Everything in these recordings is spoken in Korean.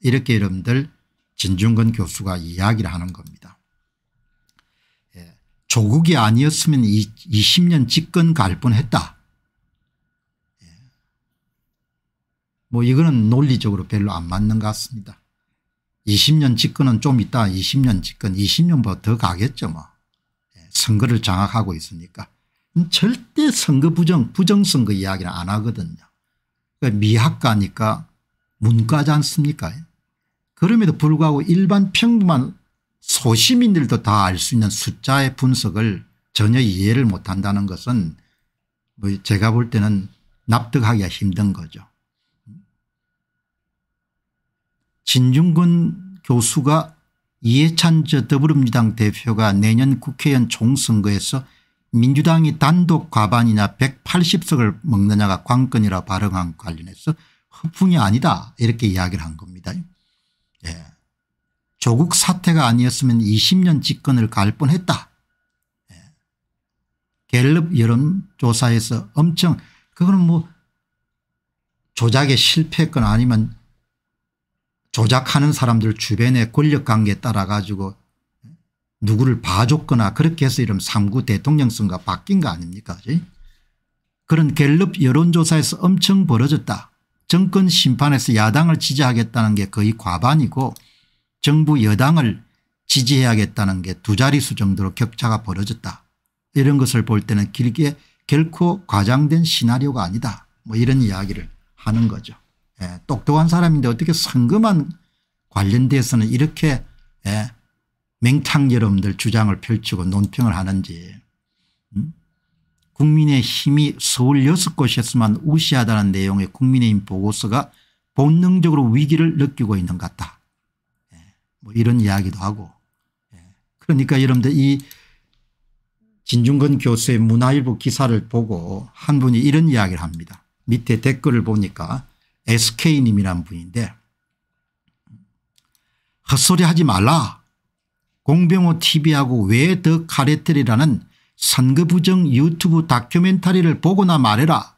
이렇게 여러분들 진중근 교수가 이야기를 하는 겁니다. 예, 조국이 아니었으면 20년 집권 갈 뻔했다. 예. 뭐 이거는 논리적으로 별로 안 맞는 것 같습니다. 20년 집권은 좀 있다 20년 집권 20년보다 더 가겠죠 뭐. 예, 선거를 장악하고 있으니까. 음, 절대 선거 부정 부정선거 이야기를 안 하거든요. 미학과니까 그러니까 문과지 않습니까 그럼에도 불구하고 일반 평범한 소시민들도 다 알 수 있는 숫자의 분석을 전혀 이해를 못한다는 것은 뭐 제가 볼 때는 납득하기가 힘든 거죠. 진중근 교수가 이해찬 더불어민주당 대표가 내년 국회의원 총선거에서 민주당이 단독 과반이나 180석을 먹느냐가 관건이라 발언한 관련해서 허풍이 아니다 이렇게 이야기를 한 겁니다. 예. 조국 사태가 아니었으면 20년 집권을 갈 뻔했다. 예. 갤럽 여론조사에서 엄청 그거는 뭐 조작에 실패했거나 아니면 조작하는 사람들 주변의 권력관계에 따라 가지고 누구를 봐줬거나 그렇게 해서 이런 3구 대통령 선거 바뀐 거 아닙니까 그런 갤럽 여론조사에서 엄청 벌어졌다. 정권 심판에서 야당을 지지하겠다는 게 거의 과반이고 정부 여당을 지지해야겠다는 게 두 자릿수 정도로 격차가 벌어졌다. 이런 것을 볼 때는 길게 결코 과장된 시나리오가 아니다. 뭐 이런 이야기를 하는 거죠. 예, 똑똑한 사람인데 어떻게 선거만 관련돼서는 이렇게 예, 맹탕 여러분들 주장을 펼치고 논평을 하는지 국민의 힘이 서울 6곳에서만 우시하다는 내용의 국민의힘 보고서가 본능적으로 위기를 느끼고 있는 것 같다. 예, 뭐 이런 이야기도 하고 예, 그러니까 여러분들 이 진중근 교수의 문화일보 기사를 보고 한 분이 이런 이야기를 합니다. 밑에 댓글을 보니까 SK님이란 분인데 헛소리 하지 말라. 공병호 TV하고 왜 더 카레텔이라는 선거부정 유튜브 다큐멘터리를 보거나 말해라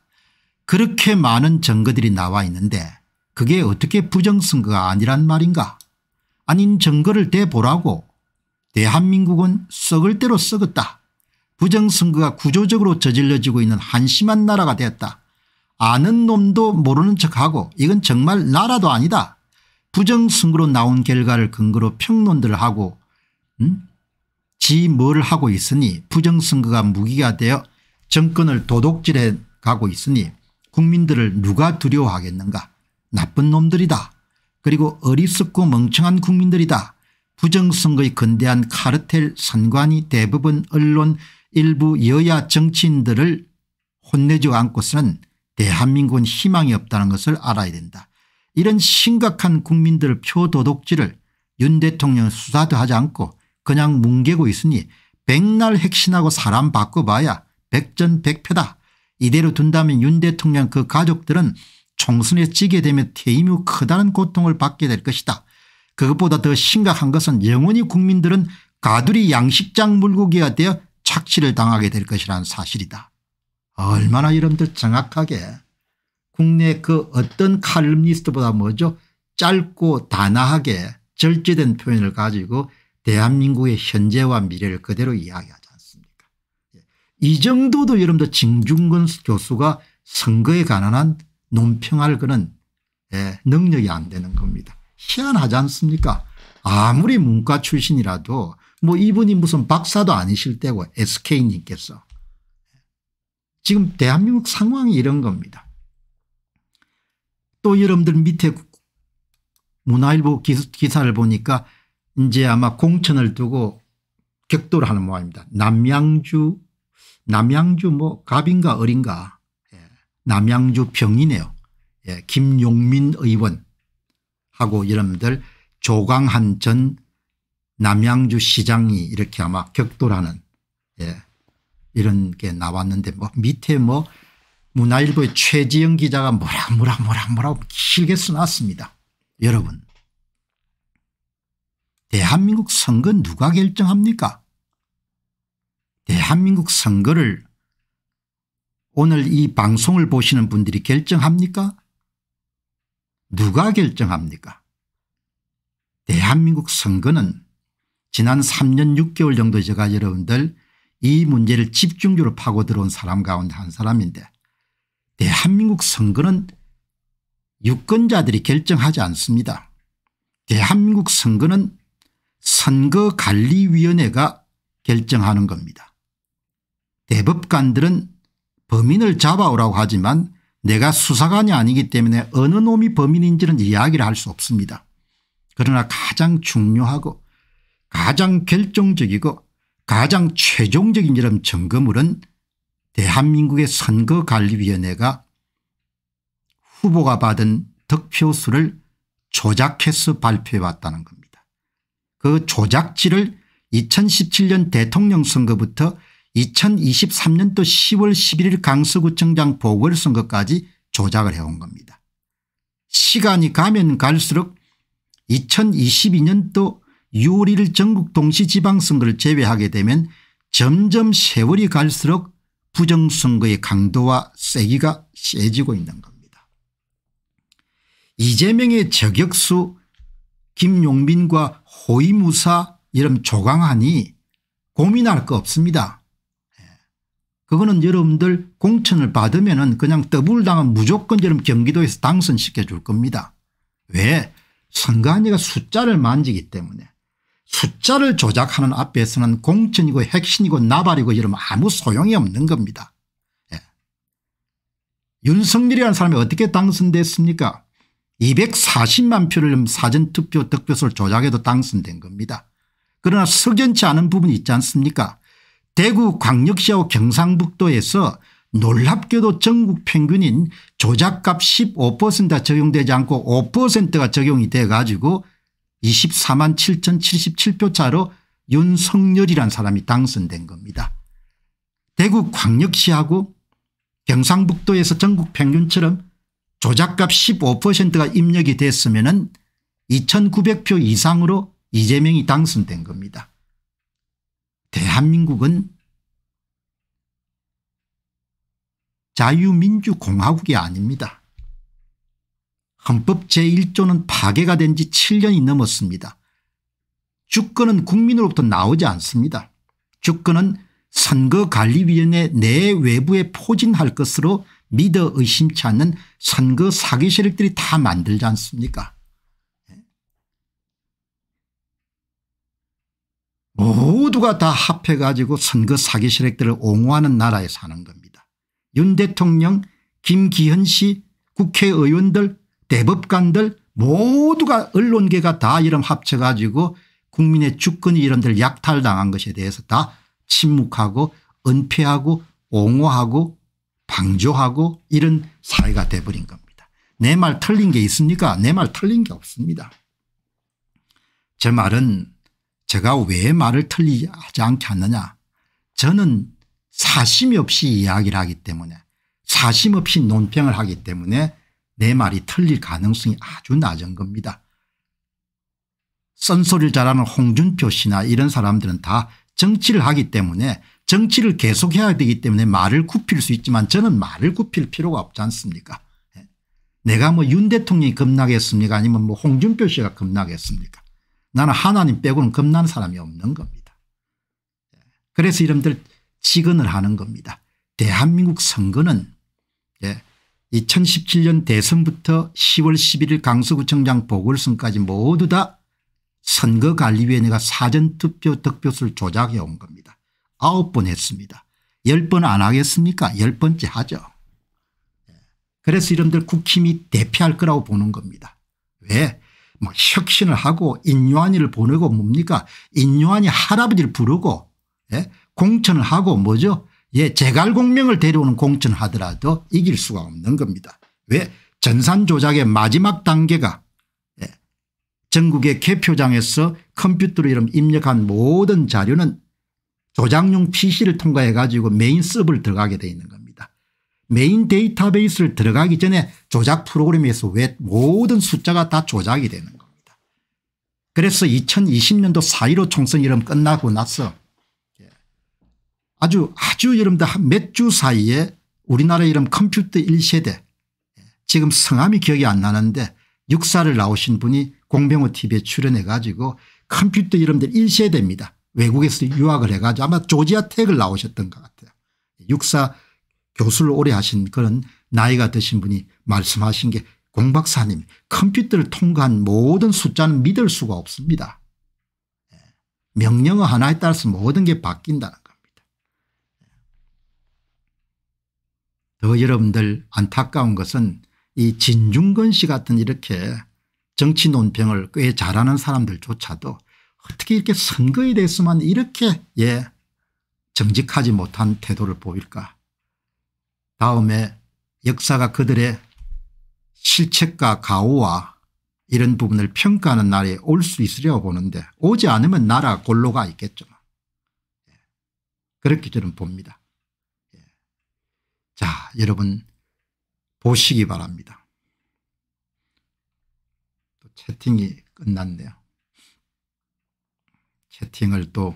그렇게 많은 증거들이 나와 있는데 그게 어떻게 부정선거가 아니란 말인가 아닌 증거를 대보라고 대한민국은 썩을 대로 썩었다. 부정선거가 구조적으로 저질러지고 있는 한심한 나라가 되었다. 아는 놈도 모르는 척하고 이건 정말 나라도 아니다. 부정선거로 나온 결과를 근거로 평론들 하고 응? 음? 지뭘 하고 있으니 부정선거가 무기가 되어 정권을 도둑질해 가고 있으니 국민들을 누가 두려워하겠는가 나쁜 놈들이다 그리고 어리석고 멍청한 국민들이다 부정선거의 근대한 카르텔 선관위 대부분 언론 일부 여야 정치인들을 혼내지 않고서는 대한민국은 희망이 없다는 것을 알아야 된다. 이런 심각한 국민들 표 도둑질을 윤 대통령 수사도 하지 않고 그냥 뭉개고 있으니 백날 핵신하고 사람 바꿔봐야 백전백패다. 이대로 둔다면 윤 대통령 그 가족들은 총선에 찌게 되면 퇴임 후 커다란 고통을 받게 될 것이다. 그것보다 더 심각한 것은 영원히 국민들은 가두리 양식장 물고기가 되어 착취를 당하게 될 것이라는 사실이다. 얼마나 여러분들 정확하게 국내 그 어떤 칼럼니스트보다 뭐죠 짧고 단아하게 절제된 표현을 가지고 대한민국의 현재와 미래를 그대로 이야기하지 않습니까 예. 이 정도도 여러분들 진중근 교수가 선거에 관한 논평할 그런 예, 능력이 안 되는 겁니다. 희한하지 않습니까 아무리 문과 출신이라도 뭐 이분이 무슨 박사도 아니실 때고 SK님께서 지금 대한민국 상황이 이런 겁니다. 또 여러분들 밑에 문화일보 기사를 보니까 이제 아마 공천을 두고 격돌 하는 모양입니다. 남양주 남양주 뭐 갑인가 어린가 예. 남양주 병이네요. 예. 김용민 의원하고 여러분들 조광한 전 남양주 시장이 이렇게 아마 격돌하는 예. 이런 게 나왔는데 뭐 밑에 뭐 문화일보의 최지영 기자가 뭐라 뭐라 뭐라 뭐라 뭐 길게 써놨습니다. 여러분 대한민국 선거 누가 결정합니까 대한민국 선거를 오늘 이 방송을 보시는 분들이 결정합니까 누가 결정합니까 대한민국 선거는 지난 3년 6개월 정도 제가 여러분들 이 문제를 집중적으로 파고 들어온 사람 가운데 한 사람인데 대한민국 선거는 유권자들이 결정하지 않습니다. 대한민국 선거는 선거관리위원회가 결정하는 겁니다. 대법관들은 범인을 잡아오라고 하지만 내가 수사관이 아니기 때문에 어느 놈이 범인인지는 이야기를 할 수 없습니다. 그러나 가장 중요하고 가장 결정적이고 가장 최종적인 이름 점검을은 대한민국의 선거관리위원회가 후보가 받은 득표수를 조작해서 발표해 왔다는 겁니다. 그조작지를 2017년 대통령 선거부터 2023년도 10월 11일 강서구청장 보궐선거까지 조작을 해온 겁니다. 시간이 가면 갈수록 2022년도 6월 1일 전국 동시지방선거를 제외하게 되면 점점 세월이 갈수록 부정선거의 강도와 세기가 세지고 있는 겁니다. 이재명의 저격수 김용빈과 호위무사 이름 조강하니 고민할 거 없습니다. 예. 그거는 여러분들 공천을 받으면 은 그냥 더블당은 무조건 여러 경기도에서 당선시켜 줄 겁니다. 왜? 선관위가 숫자를 만지기 때문에 숫자를 조작하는 앞에서는 공천이고 핵심이고 나발이고 이러면 아무 소용이 없는 겁니다. 예. 윤석열이라는 사람이 어떻게 당선됐습니까 240만 표를 사전투표 득표소를 조작해도 당선된 겁니다. 그러나 석연치 않은 부분이 있지 않습니까 대구 광역시하고 경상북도에서 놀랍게도 전국 평균인 조작값 15%가 적용되지 않고 5%가 적용이 돼 가지고 24만 7077표 차로 윤석열이란 사람이 당선된 겁니다. 대구 광역시하고 경상북도에서 전국 평균처럼 조작값 15%가 입력이 됐으면 은 2900표 이상으로 이재명이 당선된 겁니다. 대한민국은 자유민주공화국이 아닙니다. 헌법 제1조는 파괴가 된 지 7년이 넘었습니다. 주권은 국민으로부터 나오지 않습니다. 주권은 선거관리위원회 내 외부에 포진할 것으로 믿어 의심치 않는 선거 사기 세력들이 다 만들지 않습니까 예? 모두가 다 합해가지고 선거 사기 세력들을 옹호하는 나라에 사는 겁니다. 윤 대통령 김기현 씨 국회의원들 대법관들 모두가 언론계가 다 이름 합쳐가지고 국민의 주권이 이런 데 약탈당한 것에 대해서 다 침묵하고 은폐하고 옹호하고 방조하고 이런 사회가 돼버린 겁니다. 내 말 틀린 게 있습니까? 내 말 틀린 게 없습니다. 제 말은 제가 왜 말을 틀리지 않게 하느냐 저는 사심 없이 이야기를 하기 때문에 사심 없이 논평을 하기 때문에 내 말이 틀릴 가능성이 아주 낮은 겁니다. 쓴소리를 잘하는 홍준표 씨나 이런 사람들은 다 정치를 하기 때문에 정치를 계속해야 되기 때문에 말을 굽힐 수 있지만 저는 말을 굽힐 필요가 없지 않습니까 예. 내가 뭐 윤 대통령이 겁나겠습니까 아니면 뭐 홍준표 씨가 겁나겠습니까 나는 하나님 빼고는 겁난 사람이 없는 겁니다. 예. 그래서 이름들 직언을 하는 겁니다. 대한민국 선거는 2017년 예, 대선부터 10월 11일 강서구청장 보궐선까지 모두 다 선거관리위원회가 사전투표 득표수를 조작해 온 겁니다. 아홉 번 했습니다. 열 번 안 하겠습니까? 열 번째 하죠. 예. 그래서 이런들 국힘이 대피할 거라고 보는 겁니다. 왜? 뭐 혁신을 하고 인요한이를 보내고 뭡니까? 인요한이 할아버지를 부르고 예? 공천을 하고 뭐죠? 예, 제갈공명을 데려오는 공천을 하더라도 이길 수가 없는 겁니다. 왜? 전산 조작의 마지막 단계가 예. 전국의 개표장에서 컴퓨터로 이름 입력한 모든 자료는 조작용 PC를 통과해 가지고 메인 서브를 들어가게 돼 있는 겁니다. 메인 데이터베이스를 들어가기 전에 조작 프로그램에서 왜 모든 숫자가 다 조작이 되는 겁니다. 그래서 2020년도 4.15 총선 이름 끝나고 나서 예, 아주 아주 여러분들 몇주 사이에 우리나라 이름 컴퓨터 1세대 예, 지금 성함이 기억이 안 나는데 육사를 나오신 분이 공병호 tv에 출연해 가지고 컴퓨터 이름들 1세대입니다. 외국에서 유학을 해가지고 아마 조지아 텍을 나오셨던 것 같아요. 육사 교수를 오래 하신 그런 나이가 드신 분이 말씀하신 게 공박사님 컴퓨터를 통과한 모든 숫자는 믿을 수가 없습니다. 예. 명령어 하나에 따라서 모든 게 바뀐다는 겁니다. 예. 더 여러분들 안타까운 것은 이 진중건 씨 같은 이렇게 정치 논평을 꽤 잘하는 사람들조차도 어떻게 이렇게 선거에 대해서만 이렇게 예 정직하지 못한 태도를 보일까 다음에 역사가 그들의 실책과 가오와 이런 부분을 평가하는 날에 올수 있으려고 보는데 오지 않으면 나라 골로가 있겠죠. 예, 그렇게 저는 봅니다. 예. 자 여러분 보시기 바랍니다. 또 채팅이 끝났네요. 채팅을 또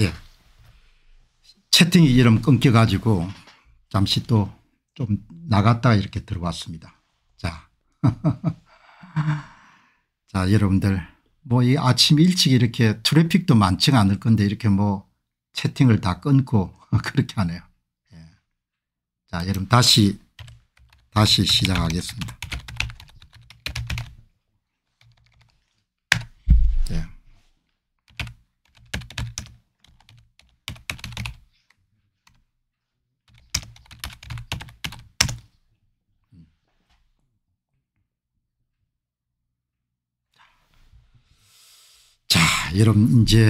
예. 채팅이 이름 끊겨가지고 잠시 또 좀 나갔다가 이렇게 들어왔습니다. 자. 자, 여러분들. 뭐 이 아침 일찍 이렇게 트래픽도 많지 않을 건데 이렇게 뭐 채팅을 다 끊고 그렇게 하네요. 예. 자, 여러분 다시, 다시 시작하겠습니다. 여러분 이제